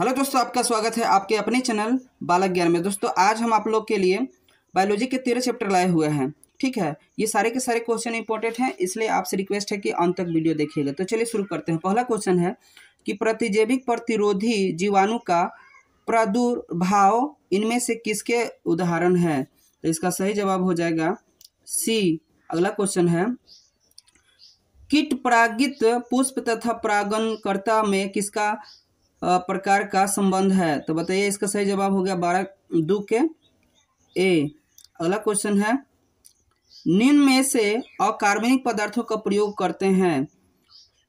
hello दोस्तों आपका स्वागत है आपके अपने चैनल बालक ज्ञान में दोस्तों आज हम आप लोग के लिए बायोलॉजी के तेरह चैप्टर लाए हुए हैं ठीक है ये सारे के सारे क्वेश्चन इंपॉर्टेंट हैं इसलिए आपसे रिक्वेस्ट है कि अंत तक वीडियो देखिएगा तो चलिए शुरू करते हैं पहला क्वेश्चन है कि प्रतिजैविक प्रतिरोधी जीवाणु का प्रादुर्भाव इनमें से किसके उदाहरण है तो इसका सही जवाब हो जाएगा सी अगला क्वेश्चन है कीट परागित पुष्प तथा प्रागनकर्ता में किसका प्रकार का संबंध है तो बताइए इसका सही जवाब हो गया बारह दू के ए अगला क्वेश्चन है निम्न में से अकार्बनिक पदार्थों का प्रयोग करते हैं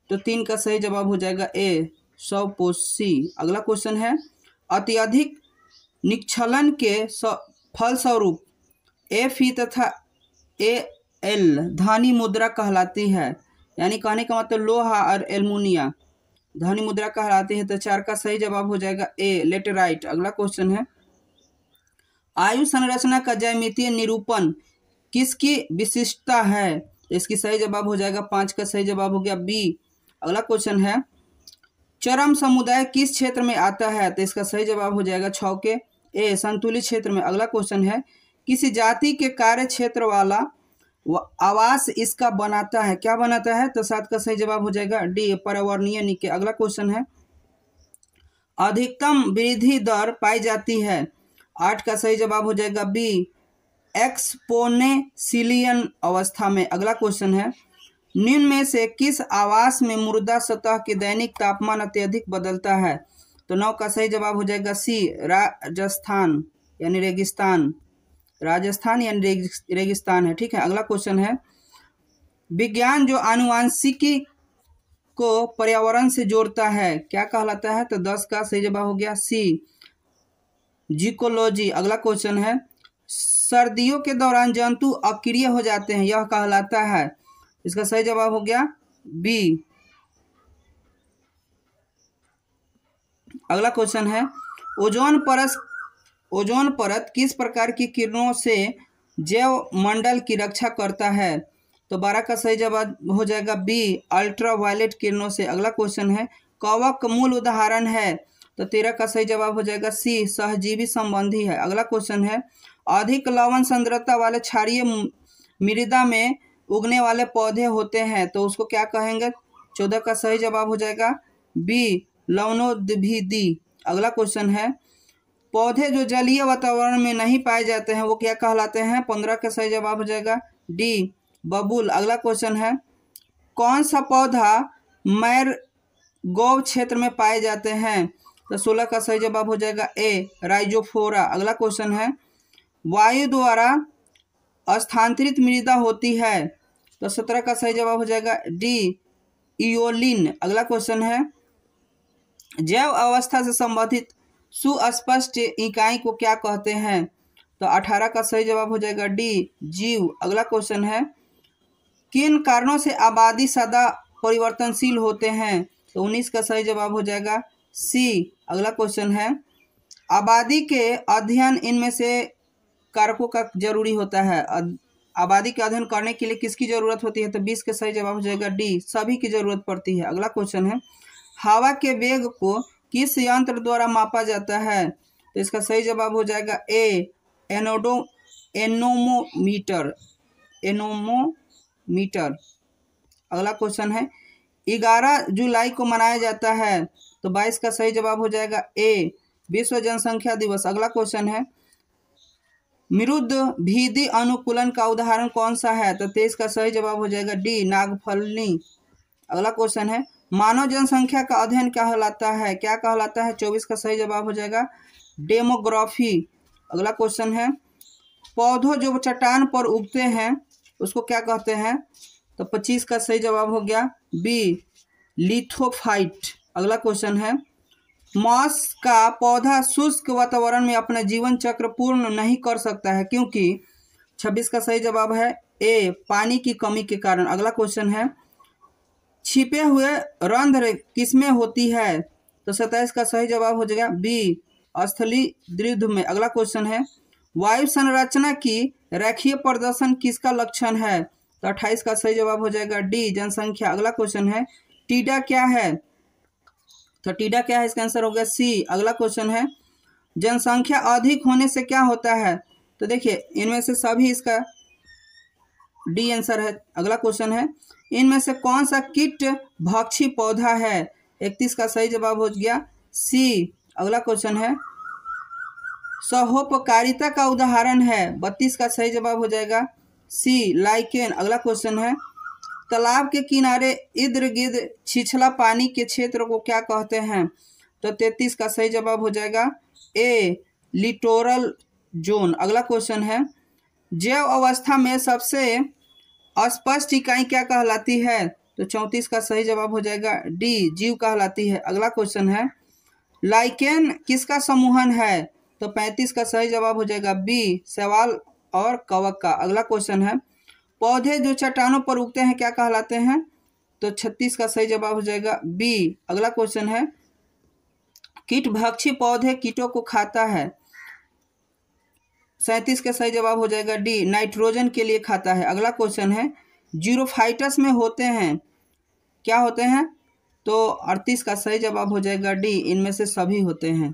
तो तीन का सही जवाब हो जाएगा ए सौ पोसी अगला क्वेश्चन है अत्यधिक निक्षलन के फलस्वरूप एफ ई तथा ए एल धानी मुद्रा कहलाती है यानी कहने का मतलब लोहा और एलमुनिया ध्वनि मुद्रा कहलाते हैं तो चार का सही जवाब हो जाएगा ए राइट अगला क्वेश्चन है आयु संरचना का जैमितीय निरूपण किसकी विशिष्टता है इसकी सही जवाब हो जाएगा पांच का सही जवाब हो गया बी अगला क्वेश्चन है चरम समुदाय किस क्षेत्र में आता है तो इसका सही जवाब हो जाएगा छ के ए संतुलित क्षेत्र में अगला क्वेश्चन है किसी जाति के कार्य क्षेत्र वाला आवास इसका बनाता है क्या बनाता है तो सात का सही जवाब हो जाएगा डी पर्यावरणीय निके अगला क्वेश्चन है अधिकतम वृद्धि दर पाई जाती है आठ का सही जवाब हो जाएगा बी एक्सपोनेसिलियन अवस्था में अगला क्वेश्चन है निम्न में से किस आवास में मुर्दा सतह के दैनिक तापमान अत्यधिक बदलता है तो नौ का सही जवाब हो जाएगा सी राजस्थान यानी रेगिस्तान राजस्थान यानी रेगिस्तान है ठीक है अगला क्वेश्चन है विज्ञान जो आनुवांशिकी को पर्यावरण से जोड़ता है क्या कहलाता है तो दस का सही जवाब हो गया सी जिकोलॉजी अगला क्वेश्चन है सर्दियों के दौरान जंतु अक्रिय हो जाते हैं यह कहलाता है इसका सही जवाब हो गया बी अगला क्वेश्चन है ओजोन परस ओजोन परत किस प्रकार की किरणों से जैव मंडल की रक्षा करता है तो बारह का सही जवाब हो जाएगा बी अल्ट्रावायलेट किरणों से अगला क्वेश्चन है कवक मूल उदाहरण है तो तेरह का सही जवाब हो जाएगा सी सहजीवी संबंधी है अगला क्वेश्चन है अधिक लवण संद्रता वाले क्षारिय मृदा में उगने वाले पौधे होते हैं तो उसको क्या कहेंगे चौदह का सही जवाब हो जाएगा बी लवनोदी अगला क्वेश्चन है पौधे जो जलीय वातावरण में नहीं पाए जाते हैं वो क्या कहलाते हैं पंद्रह का सही जवाब हो जाएगा डी बबुल अगला क्वेश्चन है कौन सा पौधा मैर गोव क्षेत्र में पाए जाते हैं तो सोलह का सही जवाब हो जाएगा ए राइजोफोरा अगला क्वेश्चन है वायु द्वारा स्थानांतरित मृदा होती है तो सत्रह का सही जवाब हो जाएगा डी इोलिन अगला क्वेश्चन है जैव अवस्था से संबंधित सुस्पष्ट इकाई को क्या कहते हैं तो अठारह का सही जवाब हो जाएगा डी जीव अगला क्वेश्चन है किन कारणों से आबादी सदा परिवर्तनशील होते हैं तो उन्नीस का सही जवाब हो जाएगा सी अगला क्वेश्चन है आबादी के अध्ययन इनमें से कारकों का जरूरी होता है आबादी का अध्ययन करने के लिए किसकी जरूरत होती है तो बीस का सही जवाब हो जाएगा डी सभी की जरूरत पड़ती है अगला क्वेश्चन है हवा के वेग को किस यंत्र द्वारा मापा जाता है तो इसका सही जवाब हो जाएगा ए एनोडो एनोमोमीटर एनोमोमीटर अगला क्वेश्चन है ग्यारह जुलाई को मनाया जाता है तो बाईस का सही जवाब हो जाएगा ए विश्व जनसंख्या दिवस अगला क्वेश्चन है मृद भीदी अनुकूलन का उदाहरण कौन सा है तो तेईस का सही जवाब हो जाएगा डी नागफलनी अगला क्वेश्चन है मानव जनसंख्या का अध्ययन क्या कहलाता है क्या कहलाता है चौबीस का सही जवाब हो जाएगा डेमोग्राफी अगला क्वेश्चन है पौधों जो चट्टान पर उगते हैं उसको क्या कहते हैं तो पच्चीस का सही जवाब हो गया बी लिथोफाइट अगला क्वेश्चन है मॉस का पौधा शुष्क वातावरण में अपना जीवन चक्र पूर्ण नहीं कर सकता है क्योंकि छब्बीस का सही जवाब है ए पानी की कमी के कारण अगला क्वेश्चन है छिपे हुए रंध्र किसमें होती है तो सत्ताईस का सही जवाब हो जाएगा बी स्थली द्विध में अगला क्वेश्चन है वायु संरचना की रेखीय प्रदर्शन किसका लक्षण है तो अट्ठाईस का सही जवाब हो जाएगा डी जनसंख्या अगला क्वेश्चन है टीडा क्या है तो टीडा क्या है इसका आंसर हो गया सी अगला क्वेश्चन है जनसंख्या अधिक होने से क्या होता है तो देखिए इनमें से सभी इसका डी आंसर है अगला क्वेश्चन है इनमें से कौन सा किट भक्षी पौधा है इकतीस का सही जवाब हो गया सी अगला क्वेश्चन है सहोपकारिता का उदाहरण है बत्तीस का सही जवाब हो जाएगा सी लाइकेन अगला क्वेश्चन है तालाब के किनारे इधर गिद छिछला पानी के क्षेत्र को क्या कहते हैं तो तैतीस का सही जवाब हो जाएगा ए लिटोरल जोन अगला क्वेश्चन है जैव अवस्था में सबसे अस्पष्ट इकाई क्या कहलाती है तो चौंतीस का सही जवाब हो जाएगा डी जीव कहलाती है अगला क्वेश्चन है लाइकेन किसका समूहन है तो पैंतीस का सही जवाब हो जाएगा बी सवाल और कवक का अगला क्वेश्चन है पौधे जो चट्टानों पर उगते हैं क्या कहलाते हैं तो छत्तीस का सही जवाब हो जाएगा बी अगला क्वेश्चन है कीट भक्षी पौधे कीटों को खाता है सैंतीस का सही जवाब हो जाएगा डी नाइट्रोजन के लिए खाता है अगला क्वेश्चन है जीरोफाइटस में होते हैं क्या होते हैं तो अड़तीस का सही जवाब हो जाएगा डी इनमें से सभी होते हैं